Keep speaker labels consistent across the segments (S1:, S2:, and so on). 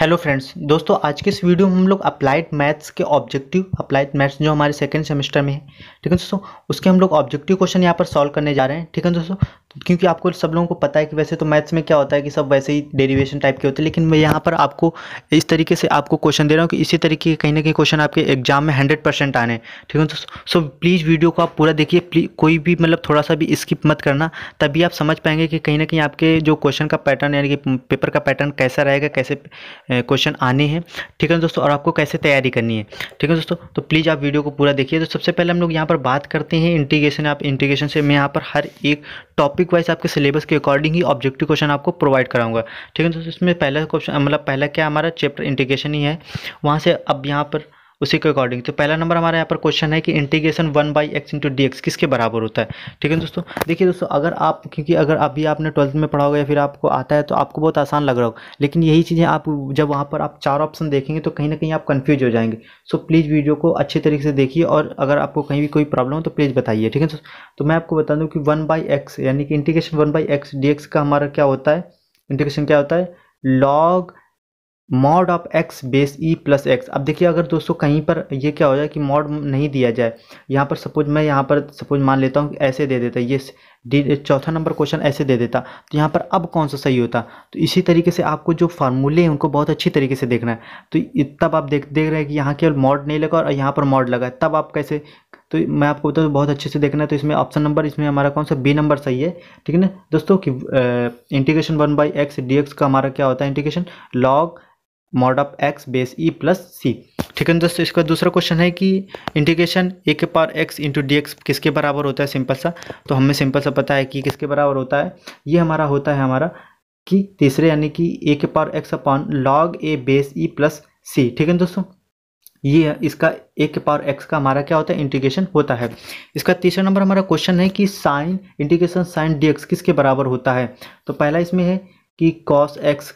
S1: hello friends दोस्तों आज के इस वीडियो में हम लोग अप्लाइड मैथ्स के ऑब्जेक्टिव अप्लाइड मैथ्स जो हमारे सेकंड सेमेस्टर में है ठीक है दोस्तों उसके हम लोग ऑब्जेक्टिव क्वेश्चन यहाँ पर सॉल्व करने जा रहे हैं ठीक है दोस्तों क्योंकि आपको सब लोगों को पता है कि वैसे तो मैथ्स में क्या होता है कि सब वैसे ही डेरीवेशन टाइप के होते हैं लेकिन मैं यहाँ पर आपको इस तरीके से आपको क्वेश्चन दे रहा हूँ कि इसी तरीके के कहीं ना कहीं क्वेश्चन आपके एग्जाम में हंड्रेड परसेंट आने हैं ठीक है दोस्तों सो प्लीज़ वीडियो को आप पूरा देखिए कोई भी मतलब थोड़ा सा भी स्किप मत करना तभी आप समझ पाएंगे कि कहीं ना कहीं आपके जो क्वेश्चन का पैटर्न यानी कि पेपर का पैटर्न कैसा रहेगा कैसे क्वेश्चन आने हैं ठीक है दोस्तों और आपको कैसे तैयारी करनी है ठीक है दोस्तों तो प्लीज़ आप वीडियो को पूरा देखिए तो सबसे पहले हम लोग यहाँ पर बात करते हैं इंटीग्रेशन आप इंटीग्रेशन से मैं यहाँ पर हर एक टॉपिक वाइज आपके सिलेबस के अकॉर्डिंग ही ऑब्जेक्टिव क्वेश्चन आपको प्रोवाइड कराऊंगा ठीक है दोस्तों इसमें पहला क्वेश्चन मतलब पहला क्या हमारा चैप्टर इंटीग्रेशन ही है वहाँ से अब यहाँ पर उसी के अकॉर्डिंग तो पहला नंबर हमारे यहाँ पर क्वेश्चन है कि integration one by x into d x किसके बराबर होता है ठीक है दोस्तों देखिए दोस्तों अगर आप क्योंकि अगर अभी आपने ट्वेल्थ में पढ़ा होगा या फिर आपको आता है तो आपको बहुत आसान लग रहा होगा लेकिन यही चीज़ें आप जब वहाँ पर आप चार ऑप्शन देखेंगे तो कहीं ना कहीं आप कन्फ्यूज हो जाएंगे सो प्लीज़ वीडियो को अच्छे तरीके से देखिए और अगर आपको कहीं भी कोई प्रॉब्लम हो तो प्लीज़ बताइए ठीक है दोस्तों तो मैं आपको बता दूँ कि वन बाई एक्स यानी कि integration one by x d x का हमारा क्या होता है इंटीग्रेशन क्या होता है log mod of x base e plus x अब देखिए अगर दोस्तों कहीं पर ये क्या हो जाए कि मॉड नहीं दिया जाए यहाँ पर सपोज मैं यहाँ पर सपोज मान लेता हूँ ऐसे दे देता ये डी चौथा नंबर क्वेश्चन ऐसे दे देता तो यहाँ पर अब कौन सा सही होता तो इसी तरीके से आपको जो फार्मूले हैं उनको बहुत अच्छी तरीके से देखना है तो तब आप देख देख रहे हैं कि यहाँ केवल मॉड नहीं लगा और यहाँ पर मॉड लगा तब आप कैसे तो मैं आपको बताऊँ तो बहुत अच्छे से देखना है तो इसमें ऑप्शन नंबर इसमें हमारा कौन सा बी नंबर सही है ठीक है ना दोस्तों कि integration one by x d x का हमारा क्या होता है integration log mod of x base e plus c ठीक है दोस्तों इसका दूसरा क्वेश्चन है कि इंटीग्रेशन ए के power x into d x किसके बराबर होता है सिंपल सा तो हमें सिंपल सा पता है कि किसके बराबर होता है ये हमारा होता है हमारा कि तीसरे यानी कि ए के power x upon log a base e plus c ठीक है दोस्तों ये इसका ए के पावर एक्स का हमारा क्या होता है इंटीग्रेशन होता है इसका तीसरा नंबर हमारा क्वेश्चन है कि sine integration sine d x किसके बराबर होता है तो पहला इसमें है कि cos x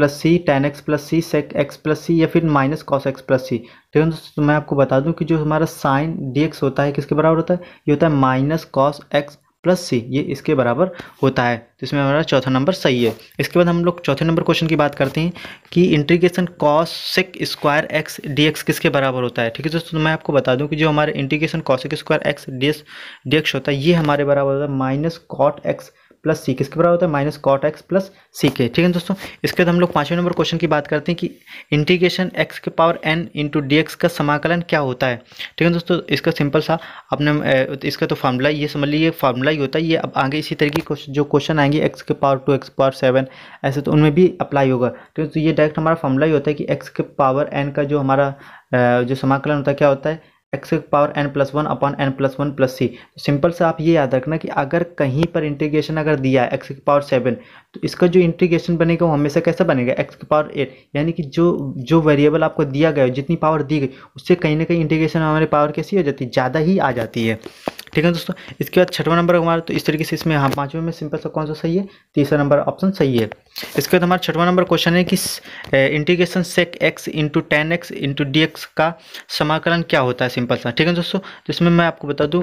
S1: plus c tan x plus c sec x plus c या फिर minus cos x plus c ठीक तो है तो मैं आपको बता दूं कि जो हमारा साइन डी एक्स होता है किसके बराबर होता है ये होता है minus cos x plus c ये इसके बराबर होता है तो इसमें हमारा चौथा नंबर सही है इसके बाद हम लोग चौथे नंबर क्वेश्चन की बात करते हैं कि integration cosec square x d x किसके बराबर होता है ठीक है दोस्तों तो मैं आपको बता दूं कि जो हमारे integration cosec square x d x होता है ये हमारे बराबर होता है minus cot x plus c के इसके बराबर होता है minus cot x plus c के ठीक है दोस्तों इसके बाद हम लोग पाँचवें नंबर क्वेश्चन की बात करते हैं कि इंटीग्रेशन एक्स के पावर एन इंटू डी का समाकलन क्या होता है ठीक है दोस्तों इसका सिंपल सा अपने इसका तो फार्मूला ये समझ लीजिए फार्मूला ही होता है ये अब आगे इसी तरीके की जो क्वेश्चन आएंगे एक्स के power two x power seven ऐसे तो उनमें भी अप्लाई होगा ठीक है तो ये डायरेक्ट हमारा फार्मूला ही होता है कि एक्स के पावर एन का जो हमारा जो समाकलन होता है क्या होता है x power n plus one upon n plus one plus c simple से आप ये याद रखना कि अगर कहीं पर इंटीग्रेशन अगर दिया है एक्स की पावर सेवन तो इसका जो इंटीग्रेशन बनेगा वो हमेशा कैसा बनेगा एक्स की पावर एट यानी कि जो जो वेरिएबल आपको दिया गया जितनी पावर दी गई उससे कहीं ना कहीं इंटीग्रेशन हमारी पावर कैसी हो जाती है ज़्यादा ही आ जाती है ठीक है दोस्तों इसके बाद छठवा नंबर हमारा तो इस तरीके से इसमें हाँ पाँचवें में सिंपल सा कौन सा सही है तीसरा नंबर ऑप्शन सही है इसके बाद हमारा छठवा नंबर क्वेश्चन है कि integration sec x into tan x into d x का समाकलन क्या होता है सिंपल सा ठीक है दोस्तों जिसमें मैं आपको बता दूँ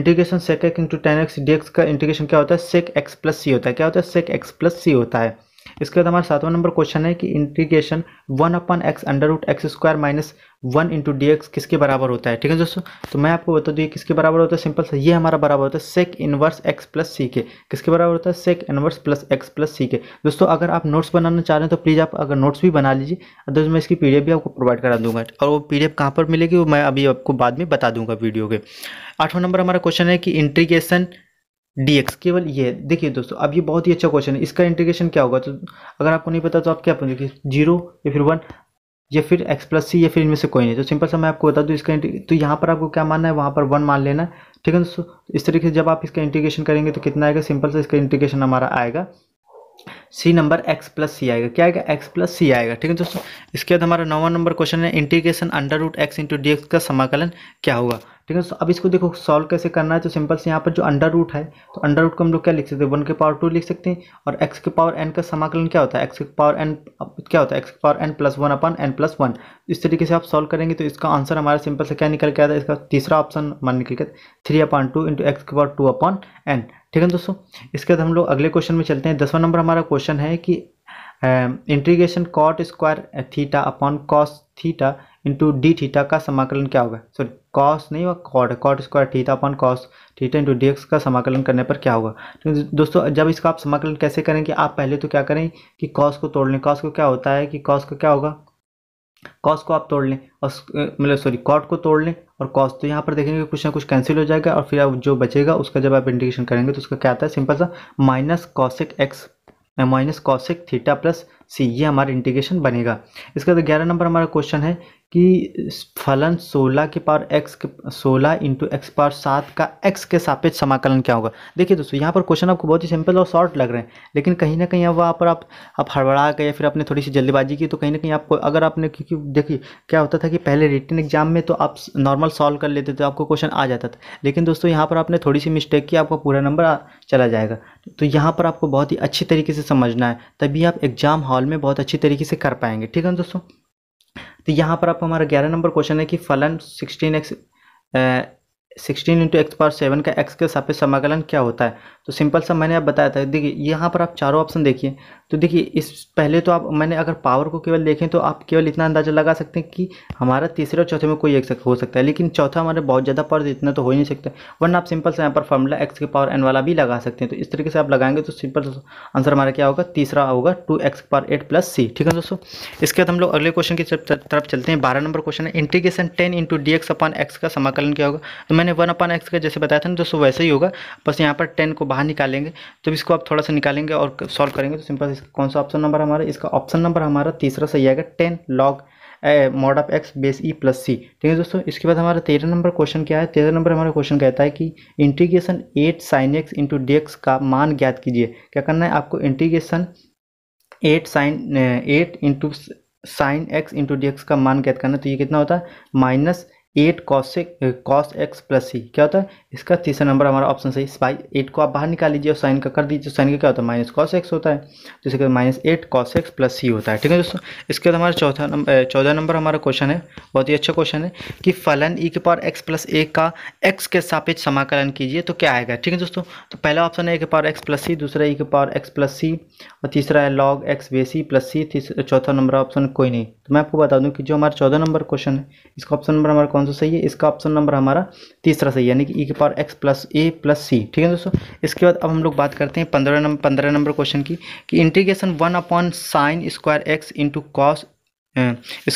S1: integration sec x into tan x d x का इंटीग्रेशन क्या होता है सेक एक्स प्लस सी होता है क्या होता है सेक एक्स प्लस सी होता है इसके बाद हमारा सातवां नंबर क्वेश्चन है कि integration one upon x under root x square minus one into d x किसके बराबर होता है ठीक है दोस्तों तो मैं आपको बता दूँ किसके बराबर होता है सिंपल सा ये हमारा बराबर होता है sec inverse x plus c के किसके बराबर होता है sec inverse plus x plus c के दोस्तों अगर आप नोट्स बनाना चाह रहे हैं तो प्लीज़ आप अगर नोट्स भी बना लीजिए अदरवाइज मैं इसकी पी भी आपको प्रोवाइड करा दूंगा और वो पी डी कहाँ पर मिलेगी वो मैं अभी आपको बाद में बता दूंगा वीडियो के आठवां नंबर हमारा क्वेश्चन है कि इंट्रीगेशन डी एक्स केवल ये देखिए दोस्तों अब ये बहुत ही अच्छा क्वेश्चन है इसका इंटीग्रेशन क्या होगा तो अगर आपको नहीं पता तो आप क्या देखिए जीरो या फिर वन या फिर एक्स प्लस सी या फिर इनमें से कोई नहीं तो सिंपल सा मैं आपको बता दूँ इसका तो यहाँ पर आपको क्या मानना है वहाँ पर वन मान लेना ठीक है दोस्तों इस तरीके से जब आप इसका इंटीग्रेशन करेंगे तो कितना आएगा सिंपल सा इसका इंटीग्रेशन हमारा आएगा c number x plus c आएगा क्या आएगा एक्स प्लस सी आएगा ठीक है दोस्तों इसके बाद हमारा नौवा नंबर क्वेश्चन है integration under root x into d x का समाकलन क्या होगा ठीक है दोस्तों अब इसको देखो सॉल्व कैसे करना है तो सिंपल से यहाँ पर जो अंडर रूट है तो अंडर रूट को हम लोग क्या लिख सकते हैं वन के पावर टू लिख सकते हैं और एक्स के पावर एन का समाकलन क्या होता है एक्स के पावर एन क्या होता है एक्स के power n plus one upon n plus one इस तरीके से आप सॉल्व करेंगे तो इसका आंसर हमारा सिंपल से क्या निकल के आता है इसका तीसरा ऑप्शन मान निकल के three upon two into x के पावर टू अपॉन एन ठीक है दोस्तों इसके बाद हम लोग अगले क्वेश्चन में चलते हैं दसवां नंबर हमारा क्वेश्चन है कि integration cot square theta upon cos theta into d theta का समाकलन क्या होगा सॉरी कॉस नहीं हुआ cot cot square theta upon cos theta into d का समाकलन करने पर क्या होगा तो दोस्तों जब इसका आप समाकलन कैसे करेंगे आप पहले तो क्या करें कि कॉस को तोड़ लें कॉस को क्या होता है कि कॉस को क्या होगा कॉस को आप तोड़ लें और मतलब सॉरी कॉट को तोड़ लें और कॉस्ट तो यहाँ पर देखेंगे कुछ ना कुछ कैंसिल हो जाएगा और फिर आप जो बचेगा उसका जब आप इंटीग्रेशन करेंगे तो उसका क्या आता है सिंपल सा minus cosec x minus cosec theta plus c ये हमारा इंटीग्रेशन बनेगा इसका तो ग्यारह नंबर हमारा क्वेश्चन है कि फलन 16 के पावर x के सोलह इंटू एक्स पावर सात का x के सापेक्ष समाकलन क्या होगा देखिए दोस्तों यहाँ पर क्वेश्चन आपको बहुत ही सिंपल और शॉर्ट लग रहे हैं लेकिन कहीं ना कहीं अब वहाँ पर आप आप हड़बड़ा गए या फिर आपने थोड़ी सी जल्दीबाजी की तो कहीं ना कहीं आपको अगर आपने क्योंकि देखिए क्या होता था कि पहले रिटर्न एग्जाम में तो आप नॉर्मल सॉल्व कर लेते थे तो आपको क्वेश्चन आ जाता था लेकिन दोस्तों यहाँ पर आपने थोड़ी सी मिस्टेक की आपका पूरा नंबर चला जाएगा तो यहाँ पर आपको बहुत ही अच्छी तरीके से समझना है तभी आप एग्ज़ाम हॉल में बहुत अच्छी तरीके से कर पाएंगे ठीक है दोस्तों तो यहाँ पर आप हमारा ग्यारह नंबर क्वेश्चन है कि फलन sixteen x sixteen into x power seven का एक्स के सापेक्ष समाकलन क्या होता है तो सिंपल सा मैंने आप बताया था देखिए यहाँ पर आप चारों ऑप्शन देखिए तो देखिए इस पहले तो आप मैंने अगर पावर को केवल देखें तो आप केवल इतना अंदाज़ा लगा सकते हैं कि हमारा तीसरे और चौथे में कोई एक हो सकता है लेकिन चौथा हमारे बहुत ज़्यादा पावर इतना तो हो ही नहीं सकता वरना आप सिंपल से यहाँ पर फॉर्मूला एक्स के पावर एन वाला भी लगा सकते हैं तो इस तरीके से आप लगाएंगे तो सिंपल आंसर हमारा क्या होगा तीसरा होगा two x power eight plus c ठीक है दोस्तों इसके बाद हम लोग अगले क्वेश्चन की तरफ चलते हैं बारह नंबर क्वेश्चन है integration ten into d x upon x का समाकलन क्या होगा तो मैंने वन अपन एक्स का जैसे बताया था ना दोस्तों वैसे ही होगा बस यहाँ पर टेन को बाहर निकालेंगे तो इसको आप थोड़ा सा निकालेंगे और सॉल्व करेंगे तो सिंपल इसका कौन सा ऑप्शन नंबर हमारा इसका ऑप्शन नंबर हमारा तीसरा सही आएगा ten log mod of x base e plus c ठीक है दोस्तों इसके बाद हमारा तेरह नंबर क्वेश्चन क्या है तेरह नंबर हमारा क्वेश्चन कहता है कि integration eight sine x into d x का मान ज्ञात कीजिए क्या करना है आपको integration eight sine eight into sine x into d x का मान ज्ञात करना है तो ये कितना होता है माइनस एट कॉस से कॉस एक्स प्लस सी क्या होता है इसका तीसरा नंबर हमारा ऑप्शन सही बाई एट को आप बाहर निकाल लीजिए और साइन का कर दीजिए साइन का क्या होता है माइनस कॉस एक्स होता है जैसे इसके minus eight cos x plus c होता है ठीक है दोस्तों इसके बाद हमारा चौथा नंबर चौदह नंबर हमारा क्वेश्चन है बहुत ही अच्छा क्वेश्चन है कि फलन ई e के पावर एक्स प्लस ए का एक्स के सापेक्ष समाकलन कीजिए तो क्या आएगा ठीक है दोस्तों तो पहला ऑप्शन है ए e के पावर एक्स प्लस सी दूसरा ई e के पावर एक्स प्लस सी और तीसरा है log x by c plus c चौथा नंबर ऑप्शन कोई नहीं तो मैं आपको बता दूँ कि जो हमारा चौदह नंबर क्वेश्चन है इसका ऑप्शन नंबर हमारा कौन कौन सा सही है इसका ऑप्शन नंबर हमारा तीसरा सही है यानी कि ई के power x plus a plus c ठीक है दोस्तों इसके बाद अब हम लोग बात करते हैं पंद्रह नंबर पंद्रह नंबर क्वेश्चन की कि integration one upon sine square x into cos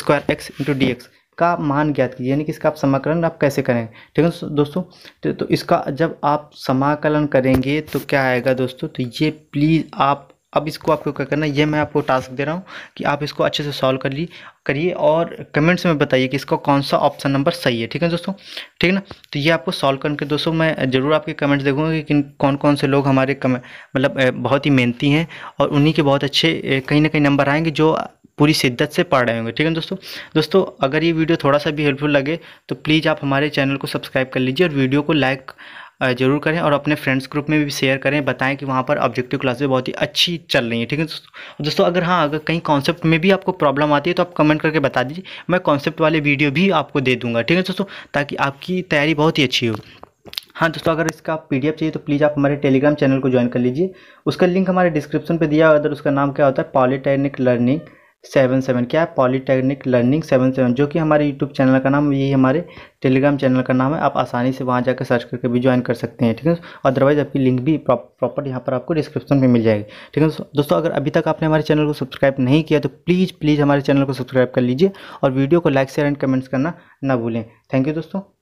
S1: square x into d x का मान ज्ञात कीजिए यानी कि इसका आप समाकलन आप कैसे करेंगे ठीक है दोस्तों तो, तो इसका जब आप समाकलन करेंगे तो क्या आएगा दोस्तों तो ये प्लीज़ आप अब इसको आपको क्या करना है ये मैं आपको टास्क दे रहा हूँ कि आप इसको अच्छे से सॉल्व कर ली करिए और कमेंट्स में बताइए कि इसका कौन सा ऑप्शन नंबर सही है ठीक है दोस्तों ठीक है ना तो ये आपको सॉल्व करके दोस्तों मैं ज़रूर आपके कमेंट्स देखूँगा कि किन कौन कौन से लोग हमारे मतलब बहुत ही मेहनती हैं और उन्हीं के बहुत अच्छे कहीं ना कहीं नंबर आएंगे जो पूरी शिद्दत से पढ़ रहे होंगे ठीक है दोस्तों दोस्तों अगर ये वीडियो थोड़ा सा भी हेल्पफुल लगे तो प्लीज़ आप हमारे चैनल को सब्सक्राइब कर लीजिए और वीडियो को लाइक ज़रूर करें और अपने फ्रेंड्स ग्रुप में भी शेयर करें बताएं कि वहाँ पर ऑब्जेक्टिव क्लासेस बहुत ही अच्छी चल रही है ठीक है दोस्तों दोस्तों अगर हाँ अगर कहीं कॉन्सेप्ट में भी आपको प्रॉब्लम आती है तो आप कमेंट करके बता दीजिए मैं कॉन्सेप्ट वाले वीडियो भी आपको दे दूँगा ठीक है दोस्तों ताकि आपकी तैयारी बहुत ही अच्छी हो हाँ दोस्तों अगर इसका एफ चाहिए तो प्लीज़ आप हमारे टेलीग्राम चैनल को ज्वाइन कर लीजिए उसका लिंक हमारे डिस्क्रिप्शन पर दिया है अदर उसका नाम क्या होता है पॉलीटेक्निक लर्निंग सेवन सेवन क्या है पॉलीटेक्निक लर्निंग सेवन सेवन जो कि हमारे यूट्यूब चैनल का नाम यही हमारे टेलीग्राम चैनल का नाम है आप आसानी से वहाँ जाकर सर्च करके भी ज्वाइन कर सकते हैं ठीक है अदरवाइज़ आपकी लिंक भी प्रॉपर यहाँ पर आपको डिस्क्रिप्शन में मिल जाएगी ठीक है दोस्तों अगर अभी तक आपने हमारे चैनल को सब्सक्राइब नहीं किया तो प्लीज़ प्लीज़ हमारे चैनल को सब्सक्राइब कर लीजिए और वीडियो को लाइक शेयर एंड कमेंट्स करना ना भूलें थैंक यू दोस्तों